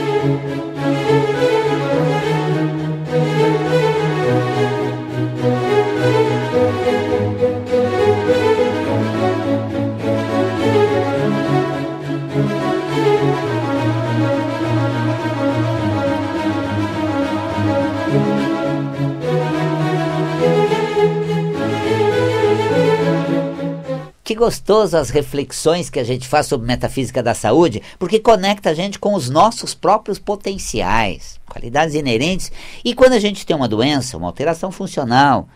Thank you. gostoso as reflexões que a gente faz sobre metafísica da saúde, porque conecta a gente com os nossos próprios potenciais, qualidades inerentes. E quando a gente tem uma doença, uma alteração funcional,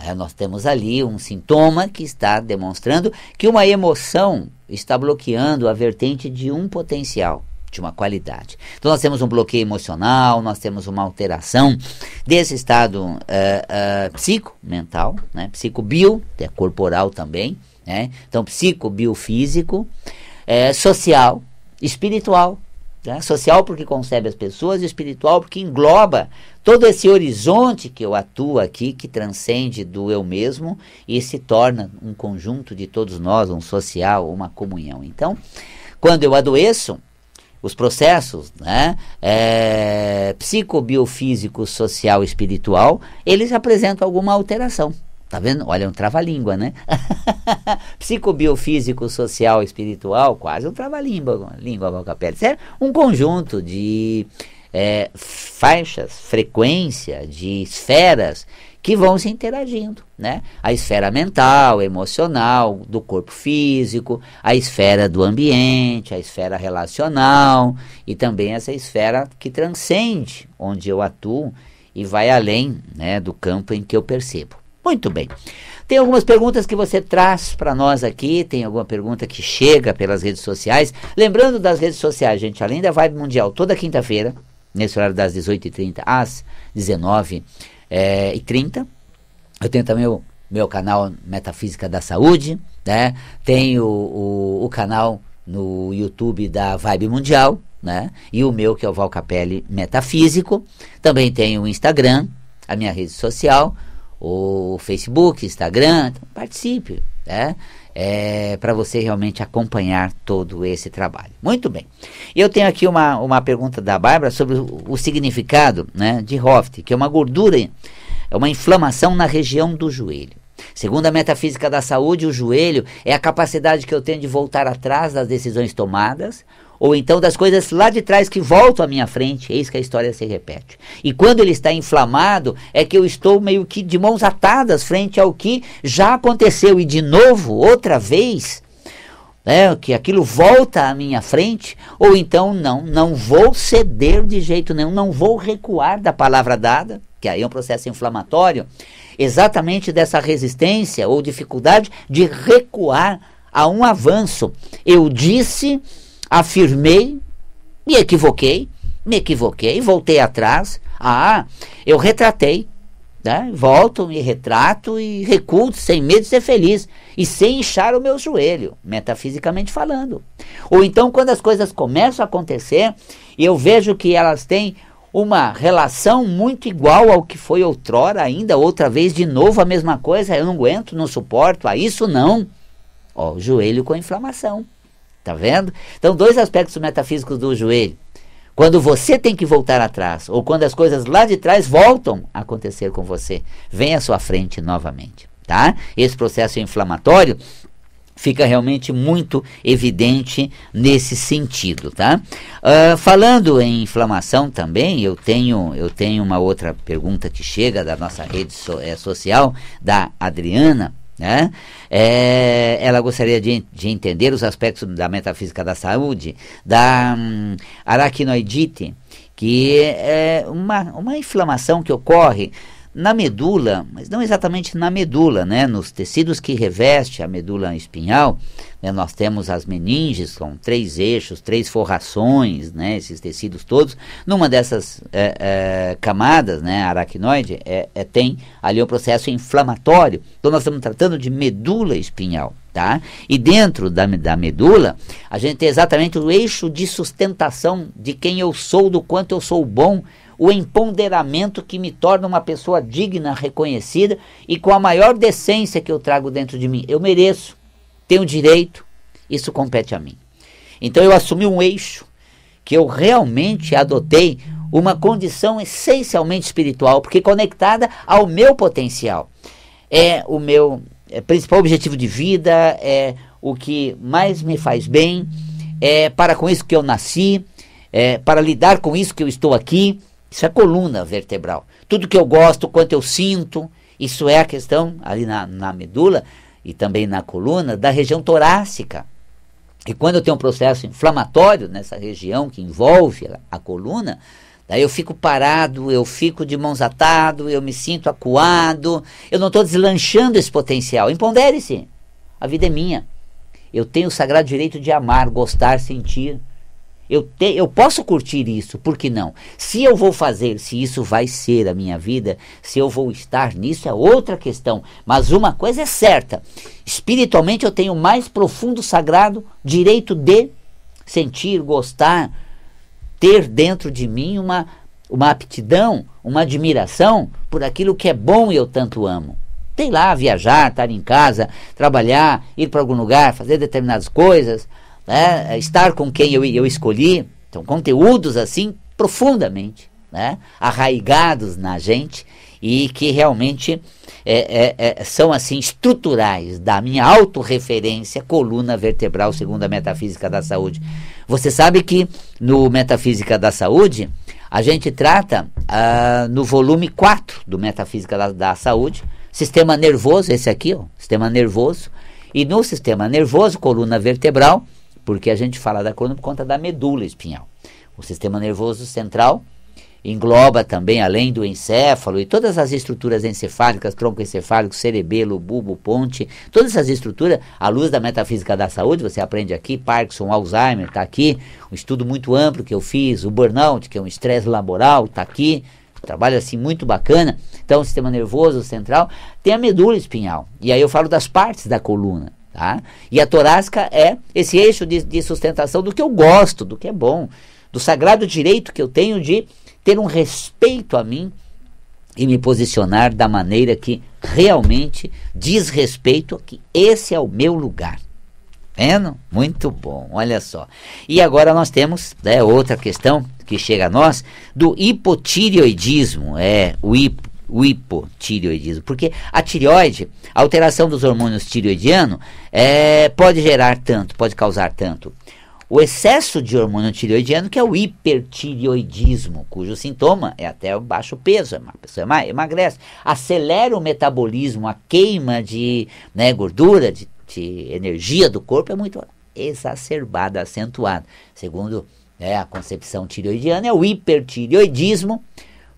eh, nós temos ali um sintoma que está demonstrando que uma emoção está bloqueando a vertente de um potencial, de uma qualidade. Então, nós temos um bloqueio emocional, nós temos uma alteração desse estado eh, eh, psico-mental, né? psico-bio, é corporal também. Né? Então, psico, biofísico, é, social, espiritual. Né? Social porque concebe as pessoas, espiritual porque engloba todo esse horizonte que eu atuo aqui, que transcende do eu mesmo e se torna um conjunto de todos nós, um social, uma comunhão. Então, quando eu adoeço, os processos né, é, social, espiritual, eles apresentam alguma alteração. Tá vendo? Olha, é um trava-língua, né? Psicobiofísico, social, espiritual, quase um trava-língua, língua boca pele Sério, um conjunto de é, faixas, frequência, de esferas que vão se interagindo, né? A esfera mental, emocional, do corpo físico, a esfera do ambiente, a esfera relacional e também essa esfera que transcende onde eu atuo e vai além, né, do campo em que eu percebo. Muito bem. Tem algumas perguntas que você traz para nós aqui, tem alguma pergunta que chega pelas redes sociais. Lembrando das redes sociais, gente, além da Vibe Mundial, toda quinta-feira, nesse horário das 18h30 às 19h30, eh, é, eu tenho também o meu canal Metafísica da Saúde, né? Tem o, o, o canal no YouTube da Vibe Mundial, né? E o meu, que é o Val Capelli Metafísico. Também tem o Instagram, a minha rede social, o Facebook, Instagram, então participe, né? É, para você realmente acompanhar todo esse trabalho. Muito bem. Eu tenho aqui uma, uma pergunta da Bárbara sobre o, o significado né, de Hoft, que é uma gordura, é uma inflamação na região do joelho. Segundo a metafísica da saúde, o joelho é a capacidade que eu tenho de voltar atrás das decisões tomadas ou então das coisas lá de trás que voltam à minha frente, eis que a história se repete. E quando ele está inflamado, é que eu estou meio que de mãos atadas frente ao que já aconteceu e de novo, outra vez, né, que aquilo volta à minha frente, ou então não, não vou ceder de jeito nenhum, não vou recuar da palavra dada, que aí é um processo inflamatório, exatamente dessa resistência ou dificuldade de recuar a um avanço. Eu disse afirmei, me equivoquei, me equivoquei, voltei atrás. Ah, eu retratei. Né? Volto, me retrato e reculto sem medo de ser feliz e sem inchar o meu joelho, metafisicamente falando. Ou então, quando as coisas começam a acontecer e eu vejo que elas têm uma relação muito igual ao que foi outrora, ainda outra vez de novo a mesma coisa, eu não aguento, não suporto, a isso não. Ó, joelho com inflamação. Tá vendo? Então, dois aspectos metafísicos do joelho. Quando você tem que voltar atrás, ou quando as coisas lá de trás voltam a acontecer com você, vem à sua frente novamente, tá? Esse processo inflamatório fica realmente muito evidente nesse sentido, tá? Uh, falando em inflamação também, eu tenho eu tenho uma outra pergunta que chega da nossa rede so, é, social da Adriana né? É, ela gostaria de, de, entender os aspectos da metafísica da saúde, da hum, aracnoidite, que é uma, uma inflamação que ocorre na medula, mas não exatamente na medula, né? Nos tecidos que reveste a medula espinhal, né? nós temos as meninges com três eixos, três forrações, né? Esses tecidos todos. Numa dessas é, é, camadas, né? Aracnoide, é, é, tem ali um processo inflamatório. Então nós estamos tratando de medula espinhal. Tá? E dentro da, da medula, a gente tem exatamente o eixo de sustentação de quem eu sou, do quanto eu sou bom, o empoderamento que me torna uma pessoa digna, reconhecida e com a maior decência que eu trago dentro de mim. Eu mereço, tenho direito, isso compete a mim. Então eu assumi um eixo que eu realmente adotei uma condição essencialmente espiritual, porque conectada ao meu potencial. É o meu é, principal objetivo de vida, é o que mais me faz bem, é para com isso que eu nasci, é para lidar com isso que eu estou aqui. Isso é coluna vertebral. Tudo que eu gosto, quanto eu sinto, isso é a questão ali na, na medula e também na coluna da região torácica. E quando eu tenho um processo inflamatório nessa região que envolve a, a coluna, daí eu fico parado, eu fico de mãos atado, eu me sinto acuado, eu não estou deslanchando esse potencial. empodere se A vida é minha. Eu tenho o sagrado direito de amar, gostar, sentir. Eu, te, eu posso curtir isso, por que não? Se eu vou fazer, se isso vai ser a minha vida, se eu vou estar nisso, é outra questão. Mas uma coisa é certa: espiritualmente eu tenho o mais profundo, sagrado direito de sentir, gostar, ter dentro de mim uma, uma aptidão, uma admiração por aquilo que é bom e eu tanto amo. Tem lá, viajar, estar em casa, trabalhar, ir para algum lugar, fazer determinadas coisas né? É estar com quem eu, eu escolhi. Então, conteúdos assim profundamente né? arraigados na gente e que realmente é, é, é, são assim estruturais da minha autorreferência, coluna vertebral, segundo a metafísica da saúde. Você sabe que no Metafísica da Saúde, a gente trata ah, no volume 4 do Metafísica da, da Saúde, sistema nervoso, esse aqui, ó, sistema nervoso, e no sistema nervoso, coluna vertebral, porque a gente fala da coluna por conta da medula espinhal. O sistema nervoso central engloba também, além do encéfalo e todas as estruturas encefálicas, tronco encefálico, cerebelo, bulbo, ponte, todas essas estruturas, à luz da metafísica da saúde, você aprende aqui, Parkinson, Alzheimer, está aqui, um estudo muito amplo que eu fiz, o burnout, que é um estresse laboral, está aqui, trabalho assim muito bacana. Então, o sistema nervoso central tem a medula espinhal. E aí eu falo das partes da coluna. Tá? E a torácica é esse eixo de, de sustentação do que eu gosto, do que é bom, do sagrado direito que eu tenho de ter um respeito a mim e me posicionar da maneira que realmente diz respeito que esse é o meu lugar. Vendo? Muito bom, olha só. E agora nós temos né, outra questão que chega a nós do hipotireoidismo. É, o hip o hipotireoidismo, porque a tireoide, a alteração dos hormônios tireoidiano é, pode gerar tanto, pode causar tanto o excesso de hormônio tireoidiano, que é o hipertireoidismo, cujo sintoma é até o baixo peso, é a pessoa emagrece, acelera o metabolismo, a queima de né, gordura, de, de, energia do corpo é muito exacerbada, acentuada. Segundo é a concepção tireoidiana, é o hipertireoidismo,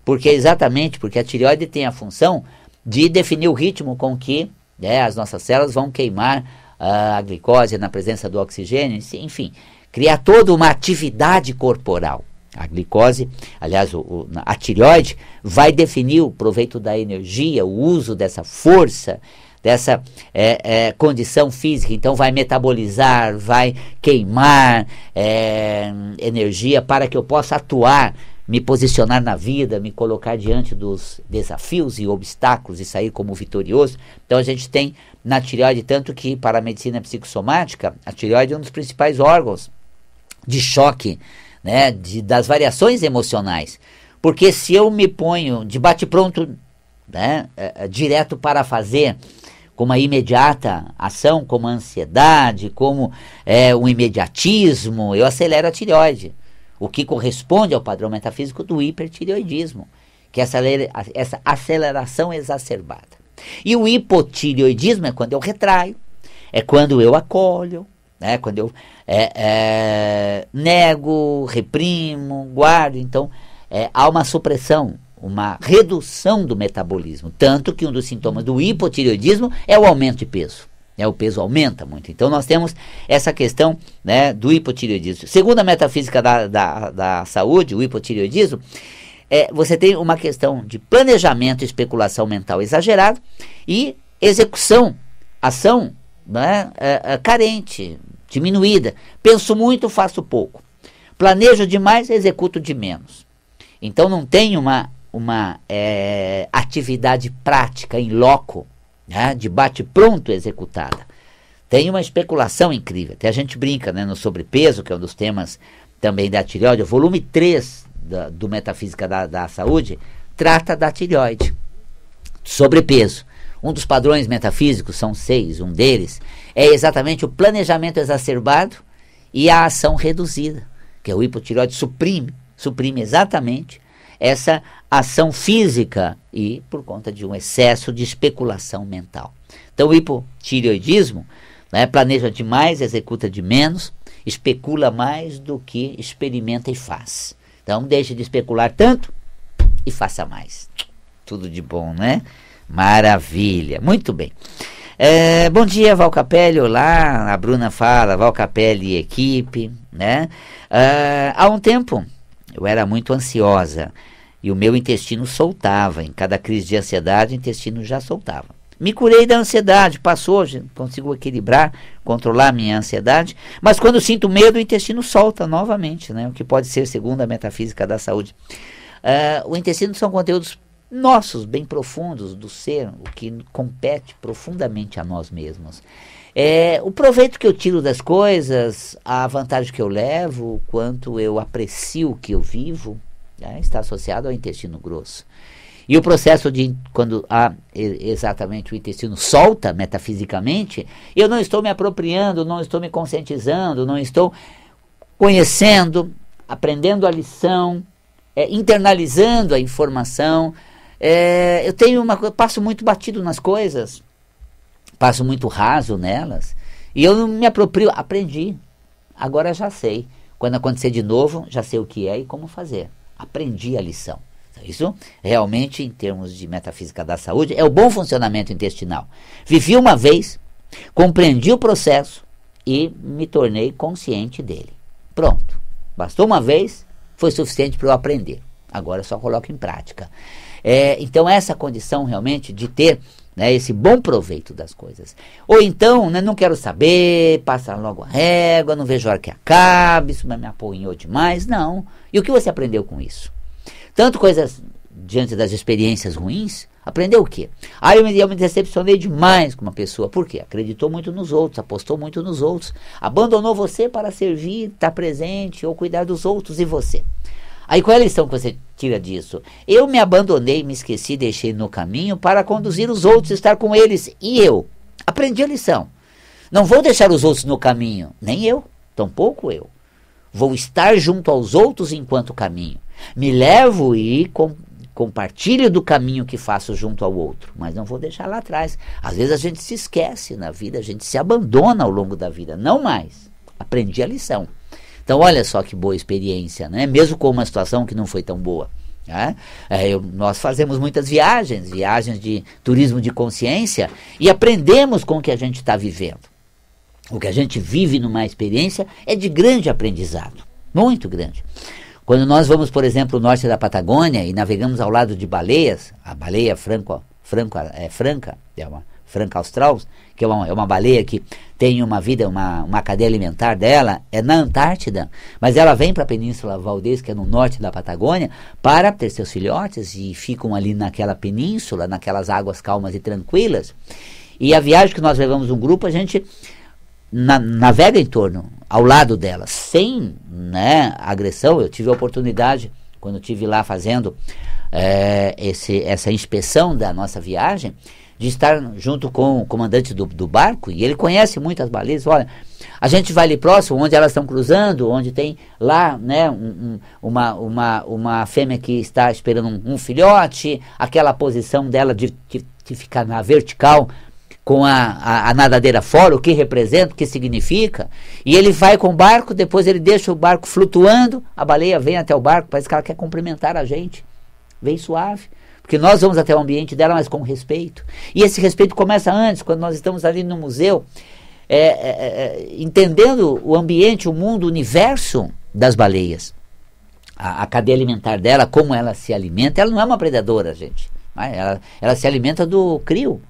porque é exatamente porque a tireoide tem a função de definir o ritmo com que né, as nossas células vão queimar uh, a glicose na presença do oxigênio, enfim, criar toda uma atividade corporal. A glicose, aliás, o, o, a tireoide vai definir o proveito da energia, o uso dessa força, dessa é, é, condição física. Então, vai metabolizar, vai queimar é, energia para que eu possa atuar me posicionar na vida, me colocar diante dos desafios e obstáculos e sair como vitorioso. Então a gente tem na tireoide, tanto que para a medicina psicossomática, a tireoide é um dos principais órgãos de choque, né, de, das variações emocionais. Porque se eu me ponho de bate-pronto, né, é, é, direto para fazer, com uma imediata ação, como a ansiedade, como é, o imediatismo, eu acelero a tireoide o que corresponde ao padrão metafísico do hipertireoidismo, que é essa, essa aceleração exacerbada. E o hipotireoidismo é quando eu retraio, é quando eu acolho, né? quando eu é, é, nego, reprimo, guardo. Então, é, há uma supressão, uma redução do metabolismo. Tanto que um dos sintomas do hipotireoidismo é o aumento de peso né, o peso aumenta muito. Então nós temos essa questão né, do hipotireoidismo. Segundo a metafísica da, da, da saúde, o hipotireoidismo, é, você tem uma questão de planejamento e especulação mental exagerado e execução, ação né, é, é, carente, diminuída. Penso muito, faço pouco. Planejo demais, executo de menos. Então não tem uma, uma é, atividade prática em loco né, de bate-pronto executada. Tem uma especulação incrível, até a gente brinca né, no sobrepeso, que é um dos temas também da tireoide, o volume 3 da, do Metafísica da, da Saúde trata da tireoide, sobrepeso. Um dos padrões metafísicos, são seis, um deles, é exatamente o planejamento exacerbado e a ação reduzida, que é o hipotireoide suprime, suprime exatamente essa ação física e por conta de um excesso de especulação mental. Então, o hipotireoidismo né, planeja demais, executa de menos, especula mais do que experimenta e faz. Então, deixe de especular tanto e faça mais. Tudo de bom, né? Maravilha, muito bem. É, bom dia, Valcapelli. olá, a Bruna fala, Valcapelli e equipe, né? Ah, há um tempo eu era muito ansiosa, e o meu intestino soltava. Em cada crise de ansiedade, o intestino já soltava. Me curei da ansiedade, passou, consigo equilibrar, controlar a minha ansiedade. Mas quando sinto medo, o intestino solta novamente, né? o que pode ser, segundo a metafísica da saúde. Uh, o intestino são conteúdos nossos, bem profundos do ser, o que compete profundamente a nós mesmos. É, o proveito que eu tiro das coisas, a vantagem que eu levo, o quanto eu aprecio o que eu vivo, né? está associado ao intestino grosso. E o processo de quando há exatamente o intestino solta metafisicamente, eu não estou me apropriando, não estou me conscientizando, não estou conhecendo, aprendendo a lição, é, internalizando a informação. É, eu tenho uma eu passo muito batido nas coisas, passo muito raso nelas, e eu não me aproprio, aprendi. Agora já sei. Quando acontecer de novo, já sei o que é e como fazer aprendi a lição. Então, isso realmente, em termos de metafísica da saúde, é o bom funcionamento intestinal. Vivi uma vez, compreendi o processo e me tornei consciente dele. Pronto. Bastou uma vez, foi suficiente para eu aprender. Agora eu só coloco em prática. É, então, essa condição realmente de ter né, esse bom proveito das coisas. Ou então, né, não quero saber, passa logo a régua, não vejo a hora que acabe, isso me apoiou demais. Não. E o que você aprendeu com isso? Tanto coisas diante das experiências ruins, aprendeu o quê? Aí eu me, eu me decepcionei demais com uma pessoa. Por quê? Acreditou muito nos outros, apostou muito nos outros, abandonou você para servir, estar tá presente ou cuidar dos outros e você. Aí qual é a lição que você tira disso? Eu me abandonei, me esqueci, deixei no caminho para conduzir os outros, estar com eles. E eu? Aprendi a lição. Não vou deixar os outros no caminho, nem eu, tampouco eu. Vou estar junto aos outros enquanto caminho. Me levo e com, compartilho do caminho que faço junto ao outro, mas não vou deixar lá atrás. Às vezes a gente se esquece na vida, a gente se abandona ao longo da vida, não mais. Aprendi a lição. Então, olha só que boa experiência, né? Mesmo com uma situação que não foi tão boa. Né? É, eu, nós fazemos muitas viagens, viagens de turismo de consciência, e aprendemos com o que a gente está vivendo. O que a gente vive numa experiência é de grande aprendizado, muito grande. Quando nós vamos, por exemplo, ao norte da Patagônia e navegamos ao lado de baleias, a baleia franco, franco, é franca, é uma, franca austral, que é uma, é uma baleia que tem uma vida, uma, uma cadeia alimentar dela, é na Antártida, mas ela vem para a Península Valdez, que é no norte da Patagônia, para ter seus filhotes e ficam ali naquela península, naquelas águas calmas e tranquilas. E a viagem que nós levamos um grupo, a gente na, navega em torno, ao lado dela, sem né, agressão. Eu tive a oportunidade, quando estive lá fazendo é, esse, essa inspeção da nossa viagem, de estar junto com o comandante do, do barco, e ele conhece muitas baleias, Olha, a gente vai ali próximo, onde elas estão cruzando, onde tem lá né, um, um, uma, uma, uma fêmea que está esperando um, um filhote, aquela posição dela de, de, de ficar na vertical com a, a, a, nadadeira fora, o que representa, o que significa. E ele vai com o barco, depois ele deixa o barco flutuando, a baleia vem até o barco, parece que ela quer cumprimentar a gente. Vem suave. Porque nós vamos até o ambiente dela, mas com respeito. E esse respeito começa antes, quando nós estamos ali no museu, é é, é, é, entendendo o ambiente, o mundo, o universo das baleias. A, a, cadeia alimentar dela, como ela se alimenta, ela não é uma predadora, gente. Né? Ela, ela se alimenta do crio,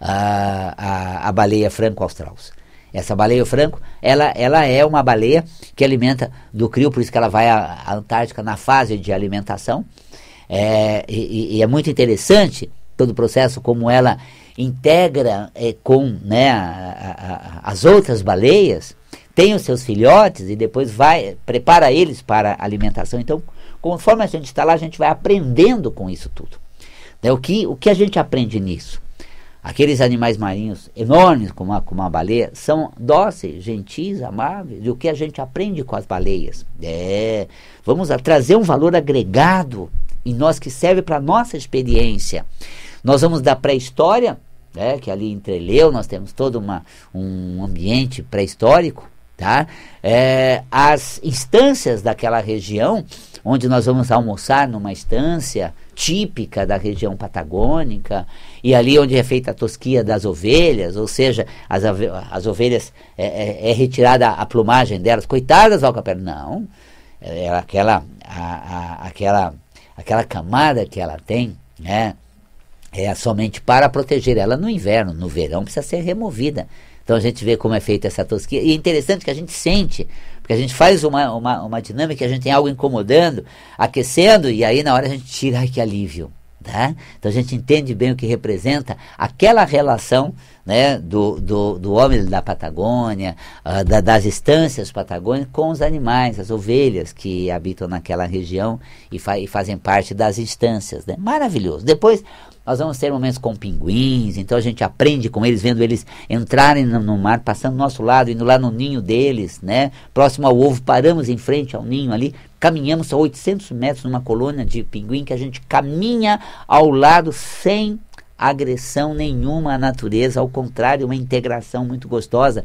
a, a, a baleia franco-australsa. Essa baleia franco, ela, ela é uma baleia que alimenta do crio, por isso que ela vai à Antártica na fase de alimentação. É, e, e, é muito interessante todo o processo, como ela integra é, com né, a, a, as outras baleias, tem os seus filhotes e depois vai, prepara eles para alimentação. Então, conforme a gente está lá, a gente vai aprendendo com isso tudo. Né? O, que, o que a gente aprende nisso? Aqueles animais marinhos enormes, como a, como a baleia, são dóceis, gentis, amáveis, e o que a gente aprende com as baleias. É, vamos a, trazer um valor agregado em nós que serve para nossa experiência. Nós vamos da pré-história, né, que ali entreleu, nós temos todo uma, um ambiente pré-histórico, tá? É, as instâncias daquela região, onde nós vamos almoçar numa estância típica da região patagônica, e ali onde é feita a tosquia das ovelhas, ou seja, as, as ovelhas é, é, é retirada a plumagem delas, coitadas, Valcaper, não, é, é aquela, a, a, aquela aquela camada que ela tem, né? É somente para proteger ela no inverno, no verão precisa ser removida. Então a gente vê como é feita essa tosquia. E é interessante que a gente sente, porque a gente faz uma, uma, uma dinâmica, a gente tem algo incomodando, aquecendo, e aí na hora a gente tira, ai que alívio. Tá? Então a gente entende bem o que representa aquela relação né, do, do, do homem da Patagônia, uh, da, das estâncias patagônicas com os animais, as ovelhas que habitam naquela região e, fa e fazem parte das instâncias. Né? Maravilhoso. Depois nós vamos ter momentos com pinguins, então a gente aprende com eles, vendo eles entrarem no, no mar, passando do nosso lado, indo lá no ninho deles, né? próximo ao ovo, paramos em frente ao ninho ali, Caminhamos a 800 metros numa colônia de pinguim que a gente caminha ao lado sem agressão nenhuma à natureza, ao contrário, uma integração muito gostosa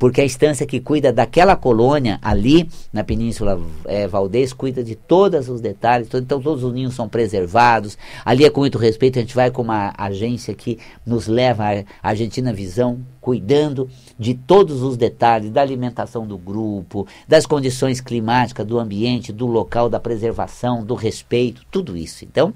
porque a instância que cuida daquela colônia ali na Península é, Valdez cuida de todos os detalhes, todo, então, então todos os ninhos são preservados. Ali é com muito respeito, a gente vai com uma agência que nos leva à Argentina Visão, cuidando de todos os detalhes da alimentação do grupo, das condições climáticas, do ambiente, do local, da preservação, do respeito, tudo isso. Então,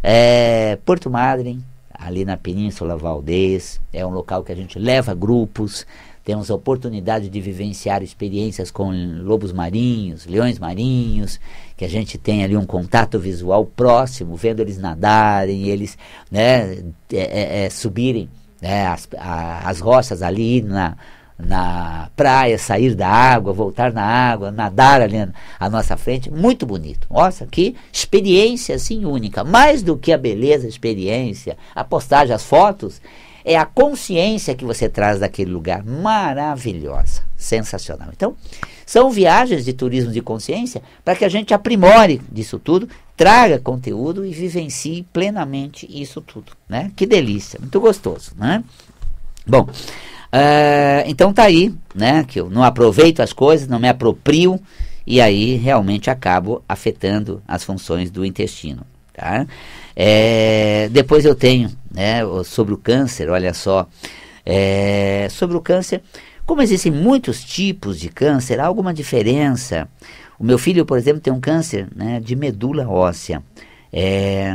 é, Porto Madre ali na Península Valdez, é um local que a gente leva grupos, temos a oportunidade de vivenciar experiências com lobos marinhos, leões marinhos, que a gente tem ali um contato visual próximo, vendo eles nadarem, eles né, é, é, é subirem né, as, a, as rochas ali na, na praia, sair da água, voltar na água, nadar ali à nossa frente. Muito bonito. Nossa, que experiência assim única. Mais do que a beleza, a experiência, a postagem, as fotos, é a consciência que você traz daquele lugar. Maravilhosa, sensacional. Então, são viagens de turismo de consciência para que a gente aprimore disso tudo, traga conteúdo e vivencie plenamente isso tudo, né? Que delícia, muito gostoso, né? Bom, uh, então tá aí, né? Que eu não aproveito as coisas, não me aproprio e aí realmente acabo afetando as funções do intestino. Tá? É, depois eu tenho né, sobre o câncer, olha só. É, sobre o câncer, como existem muitos tipos de câncer, há alguma diferença? O meu filho, por exemplo, tem um câncer né, de medula óssea. É,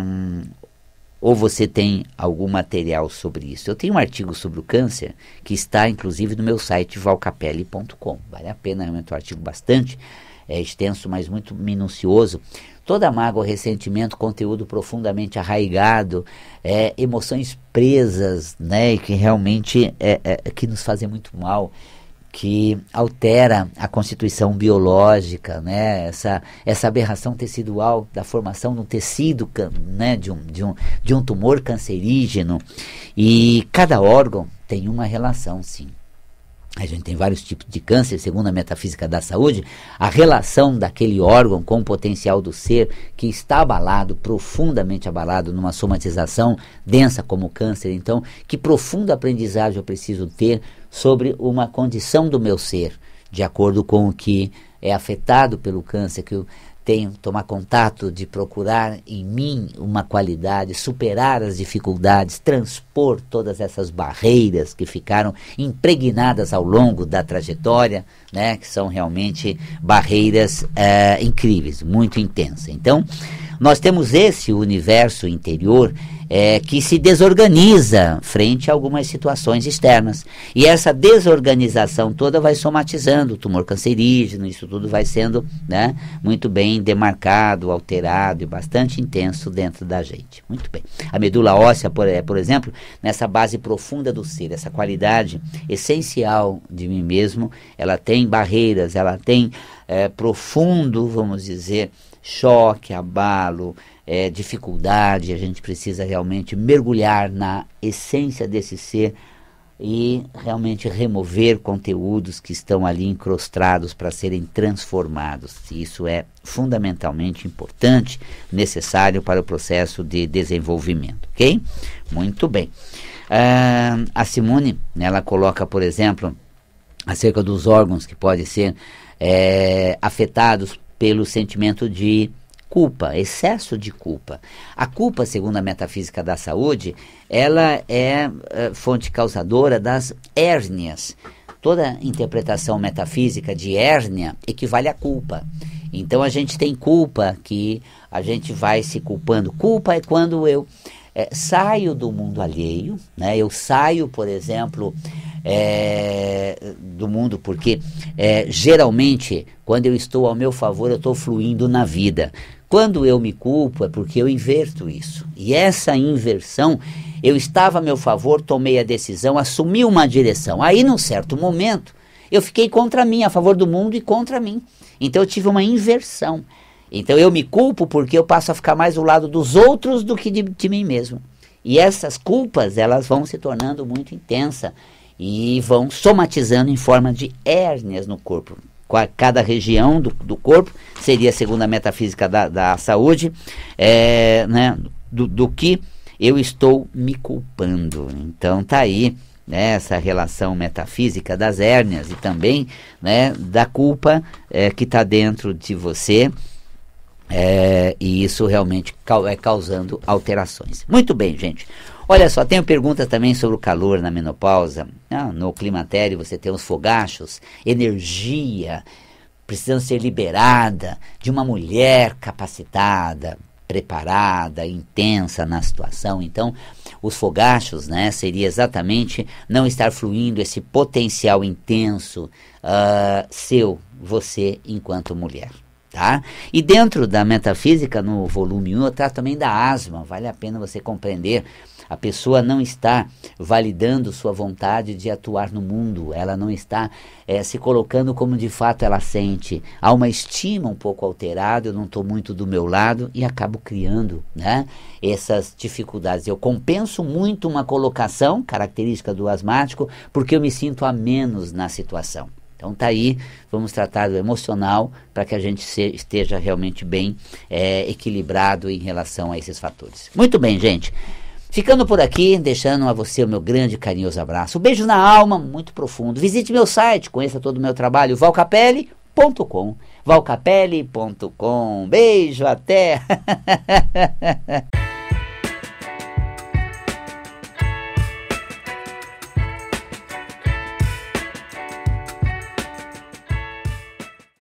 ou você tem algum material sobre isso? Eu tenho um artigo sobre o câncer que está, inclusive, no meu site valcapelli.com. Vale a pena, é um artigo bastante é, extenso, mas muito minucioso Toda mágoa, ressentimento, conteúdo profundamente arraigado, é, emoções presas, né, que realmente é, é, que nos fazem muito mal, que altera a constituição biológica, né, essa, essa aberração tecidual da formação de um tecido, né, de um, de um, de um tumor cancerígeno. E cada órgão tem uma relação, sim a gente tem vários tipos de câncer, segundo a metafísica da saúde, a relação daquele órgão com o potencial do ser que está abalado, profundamente abalado, numa somatização densa como o câncer. Então, que profundo aprendizagem eu preciso ter sobre uma condição do meu ser, de acordo com o que é afetado pelo câncer, que eu, tenho tomar contato de procurar em mim uma qualidade, superar as dificuldades, transpor todas essas barreiras que ficaram impregnadas ao longo da trajetória, né, que são realmente barreiras é, incríveis, muito intensas. Então, nós temos esse universo interior é, que se desorganiza frente a algumas situações externas. E essa desorganização toda vai somatizando o tumor cancerígeno, isso tudo vai sendo né, muito bem demarcado, alterado e bastante intenso dentro da gente. Muito bem. A medula óssea, por, é, por exemplo, nessa base profunda do ser, essa qualidade essencial de mim mesmo, ela tem barreiras, ela tem é, profundo, vamos dizer, choque, abalo, é, dificuldade, a gente precisa realmente mergulhar na essência desse ser e realmente remover conteúdos que estão ali encrostados para serem transformados. Isso é fundamentalmente importante, necessário para o processo de desenvolvimento, ok? Muito bem. Uh, a Simone, ela coloca, por exemplo, acerca dos órgãos que podem ser é, afetados pelo sentimento de culpa, excesso de culpa. A culpa, segundo a metafísica da saúde, ela é, é, fonte causadora das hérnias. Toda interpretação metafísica de hérnia equivale à culpa. Então a gente tem culpa que a gente vai se culpando. Culpa é quando eu é, saio do mundo alheio, né? Eu saio, por exemplo, é, do mundo, porque é, geralmente, quando eu estou ao meu favor, eu estou fluindo na vida. Quando eu me culpo é porque eu inverto isso. E essa inversão, eu estava a meu favor, tomei a decisão, assumi uma direção. Aí, num certo momento, eu fiquei contra mim, a favor do mundo e contra mim. Então eu tive uma inversão. Então eu me culpo porque eu passo a ficar mais do lado dos outros do que de, de mim mesmo. E essas culpas, elas vão se tornando muito intensas e vão somatizando em forma de hérnias no corpo cada região do, do corpo, seria segundo a metafísica da, da saúde, é, né, do, do que eu estou me culpando. Então tá aí né, essa relação metafísica das hérnias e também né, da culpa é, que está dentro de você. É, e isso realmente é causando alterações. Muito bem, gente. Olha só, tenho perguntas também sobre o calor na menopausa. Ah, no climatério você tem os fogachos, energia precisando ser liberada de uma mulher capacitada, preparada, intensa na situação. Então, os fogachos, né, seria exatamente não estar fluindo esse potencial intenso uh, seu, você enquanto mulher. Tá? E dentro da metafísica, no volume 1, eu trato também da asma. Vale a pena você compreender a pessoa não está validando sua vontade de atuar no mundo, ela não está é, se colocando como de fato ela sente. Há uma estima um pouco alterada, eu não estou muito do meu lado e acabo criando né, essas dificuldades. Eu compenso muito uma colocação, característica do asmático, porque eu me sinto a menos na situação. Então tá aí, vamos tratar do emocional para que a gente se, esteja realmente bem é, equilibrado em relação a esses fatores. Muito bem, gente. Ficando por aqui, deixando a você o meu grande carinhoso abraço. Um beijo na alma, muito profundo. Visite meu site, conheça todo o meu trabalho, valcapelli.com. valcapelli.com. Beijo, até!